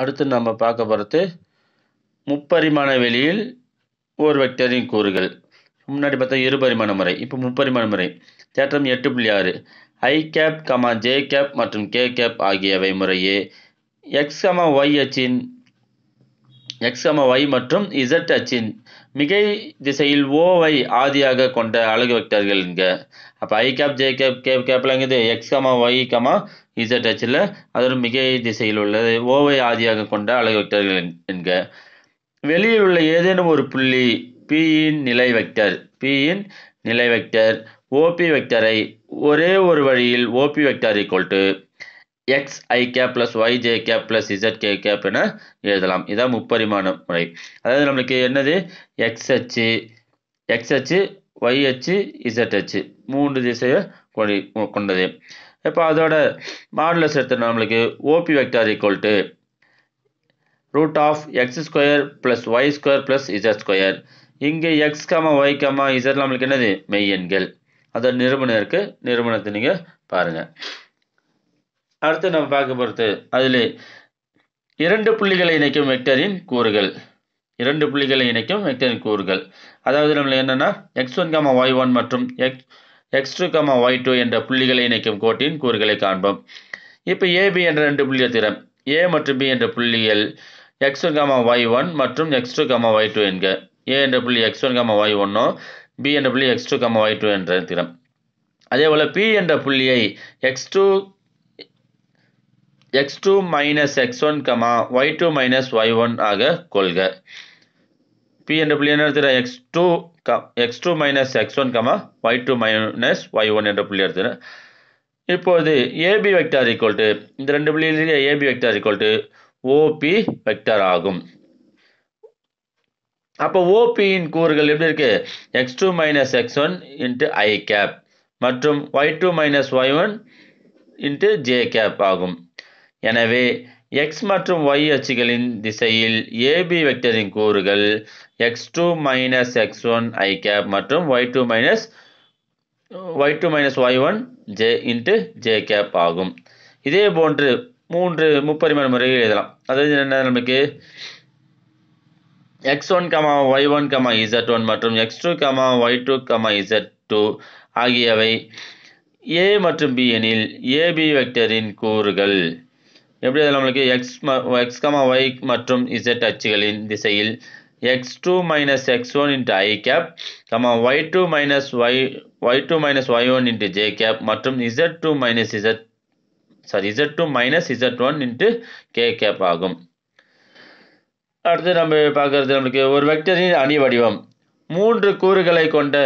அடுத்து நம்ம பார்க்க போகிறது முப்பரிமாண வெளியில் ஒரு வெக்டரின் கூறுகள் முன்னாடி பார்த்தா இருபரிமாண முறை இப்போ முப்பரிமாண முறை தேற்றம் எட்டு புள்ளி ஆறு I cap comma J cap மற்றும் கே கேப் ஆகியவை முறையே எக்ஸ் கமா ஒய் அச்சின் எக்ஸ் கமா ஒய் மற்றும் இசட் அச்சின் மிகை திசையில் ஓவை ஆதியாக கொண்ட அழகு வெக்டர்கள் இங்கே அப்போ I cap J cap cap கேப்லங்கிறது X comma Y comma Z ஹெச்சில் அதோட மிகை திசையில் உள்ளது ஓவை ஆதியாக கொண்ட அழகு வெக்டர்கள் என்க வெளியில் உள்ள ஏதேனும் ஒரு புள்ளி பியின் நிலை வெக்டர் பியின் நிலை வெக்டர் ஓபி வெக்டரை ஒரே ஒரு வழியில் OB vector equal to X I cap plus Y J cap plus Z K cap என எழுதலாம் இதான் முப்பரிமாண முறை அதாவது நம்மளுக்கு என்னது எக்ஸ் அச்சு எக்ஸ் அச்சு ஒய் அச்சு இசட் அச்சு மூன்று திசையை கொண்டது இப்போ அதோட மாடுலஸ் எடுத்து நம்மளுக்கு OB vector equal root of X square plus Y square plus Z square இங்கே X comma Y comma Z நம்மளுக்கு என்னது மெய் மெய்யெண்கள் அதோட நிறுவனம் இருக்குது நிறுவனத்தை நீங்கள் பாருங்கள் அடுத்து நம்ம பார்க்க போகிறது அதில் இரண்டு புள்ளிகளை இணைக்கும் வெக்டரின் கூறுகள் இரண்டு புள்ளிகளை இணைக்கும் வெக்டரின் கூறுகள் அதாவது நம்ம என்னென்னா X one comma Y one மற்றும் X X two comma Y two என்ற புள்ளிகளை இணைக்கும் கோட்டின் கூறுகளை காண்போம் இப்போ ஏபி என்ற ரெண்டு புள்ளிகள் திறம் ஏ மற்றும் பி என்ற புள்ளிகள் X one comma Y one மற்றும் X two comma Y two என்க ஏ என்ற புள்ளி எக்ஸ் ஒன் கமா ஒய் ஒன்னோ பி என்ற புள்ளி X two comma Y two என்ற திறம் அதே போல் பி என்ற புள்ளியை X two x2 minus x1 comma y2 minus y1 ஆக கொள்க p என்ற புள்ளி என்ன x2 minus minus x1 comma y2 minus y1 என்ற புள்ளி இப்போது ஏபி vector ஈக்குவல் இந்த ரெண்டு புள்ளியில் இருக்க ஏபி வெக்டார் ஈக்குவல் ஓபி ஆகும் அப்போ ஓபியின் கூறுகள் எப்படி இருக்கு X two minus X one into I cap மற்றும் Y two minus Y one into J cap ஆகும் எனவே எக்ஸ் மற்றும் Y அச்சுகளின் திசையில் ஏபி வெக்டரின் கூறுகள் X two minus X one I cap மற்றும் Y two minus Y two minus Y one J into J cap ஆகும் இதே போன்று மூன்று முப்பரிமாண முறையில் எழுதலாம் அதாவது என்ன நமக்கு X one comma one comma one மற்றும் X two comma Y comma Z two ஆகியவை ஏ மற்றும் B எனில் ஏபி வெக்டரின் கூறுகள் எப்படி அதில் நம்மளுக்கு எக்ஸ் எக்ஸ் கமா ஒய் மற்றும் இசட் அச்சுகளின் திசையில் X two minus X one into I cap comma Y two minus Y Y two minus Y one into J cap மற்றும் Z two minus Z sorry Z two minus Z one into K cap ஆகும் அடுத்து நம்ம பார்க்கறது நம்மளுக்கு ஒரு வெக்டரின் அணி வடிவம் மூன்று கூறுகளை கொண்ட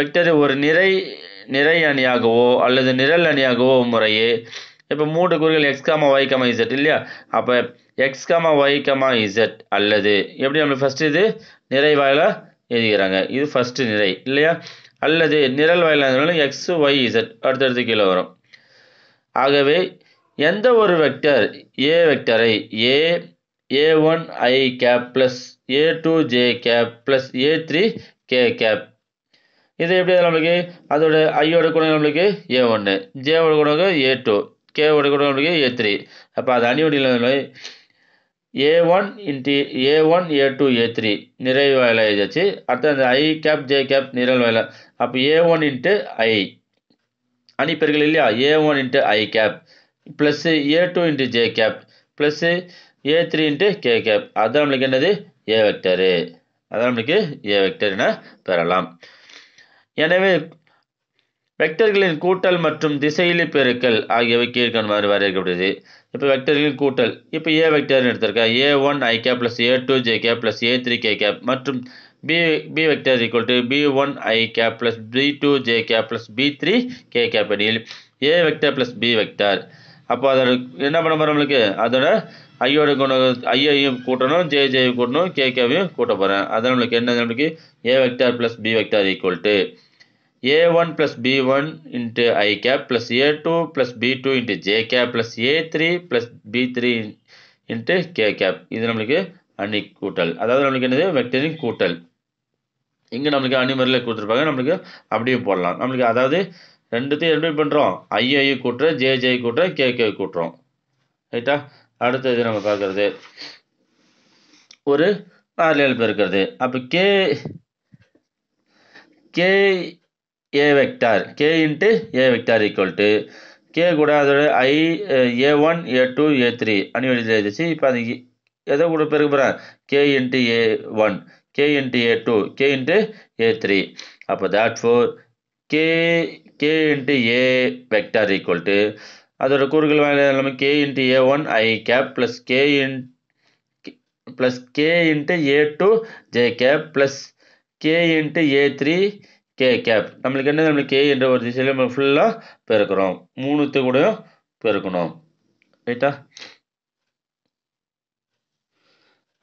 வெக்டர் ஒரு நிறை நிறை அணியாகவோ அல்லது நிரல் அணியாகவோ முறையே இப்போ மூன்று கூறுகள் எக்ஸ்காமா ஒய்கமா இசட் இல்லையா அப்போ எக்ஸ்காமா ஒய்கமா இசட் அல்லது எப்படி நம்ம ஃபஸ்ட்டு இது நிறைவாயில் எழுதிக்கிறாங்க இது ஃபஸ்ட்டு நிறை இல்லையா அல்லது நிரல் வாயிலாக எக்ஸ் ஒய் இசட் அடுத்தடுத்து கீழே வரும் ஆகவே எந்த ஒரு வெக்டர் ஏ வெக்டரை A A one I cap plus A two J cap plus A three K cap இது எப்படி நம்மளுக்கு அதோட ஐயோட குணம் நம்மளுக்கு ஏ ஒன்று ஜேவோட குணங்க ஏ டூ கே கொடுக்க ஏ த்ரீ அப்போ அது அணிவடியில் A one into A one A two A three நிறைவு வேலை எழுதியாச்சு அடுத்து அந்த ஐ கேப் ஜே கேப் நிரல் வேலை அப்போ ஏ ஒன் இன்ட்டு ஐ அணி அணிப்பெருக்கள் இல்லையா A one into I cap plus A two into J cap plus A three into K cap அதுதான் நம்மளுக்கு என்னது ஏ வெக்டரு அதான் நம்மளுக்கு ஏ வெக்டர்னு பெறலாம் எனவே வெக்டர்களின் கூட்டல் மற்றும் திசையிலி பெருக்கல் ஆகியவை கீழ்கணுமாறு வரையறுக்கப்படுது இப்போ வெக்டர்களின் கூட்டல் இப்போ ஏ வெக்டர்னு எடுத்திருக்கேன் A one I K plus A two J K plus A three K cap மற்றும் B B vector equal to B one I K plus B two J K plus B three K cap எனில் A vector plus B vector அப்போ அதோட என்ன பண்ண போகிறோம் நம்மளுக்கு அதோட ஐயோட குண ஐயையும் கூட்டணும் ஜே ஜேயும் கூட்டணும் கே கேவையும் கூட்ட போகிறேன் அதான் நம்மளுக்கு என்ன நம்மளுக்கு A vector plus B vector equal to A one one plus B into a1 plus b1 into i cap plus a2 plus b2 into j cap plus a3 plus b3 into K cap இது நம்மளுக்கு அணி கூட்டல் அதாவது நம்மளுக்கு என்னது வெக்டரின் கூட்டல் இங்கே நம்மளுக்கு அணி கொடுத்துருப்பாங்க நம்மளுக்கு அப்படியே போடலாம் நம்மளுக்கு அதாவது ரெண்டுத்தையும் எப்படி பண்ணுறோம் ஐஐ கூட்டுறோம் ஜேஜே கூட்டுறோம் கே கூட்டுறோம் ரைட்டா அடுத்தது நம்ம பார்க்குறது ஒரு நாலு பேர் இருக்கிறது அப்போ K K A vector K into A vector equal to K கூட அதோட I A one A two A three அணி வழியில் எழுதிச்சு இப்போ அது எதோ கூட பிறகு போகிறேன் K into A one K into A two K into A three அப்போ therefore K K into A vector equal to அதோட கூறுகள் எல்லாமே K into A one I cap plus K in plus K into A two J cap plus K into A three K cap நம்மளுக்கு என்ன நம்மளுக்கு K என்ற ஒரு திசையில் நம்ம ஃபுல்லாக பெருக்கிறோம் மூணுத்து கூடயும் பெருக்கணும் ரைட்டா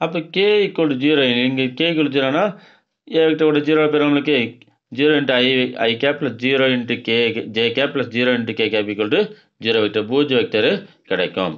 அப்போ கே ஈக்குவல் டு ஜீரோ இங்கே கே ஈக்குவல் ஜீரோனா கூட ஜீரோ பேர் நம்மளுக்கு zero into I I K plus zero into K J K plus zero into K cap equal to zero vector பூஜ்ஜிய வெக்டரு கிடைக்கும்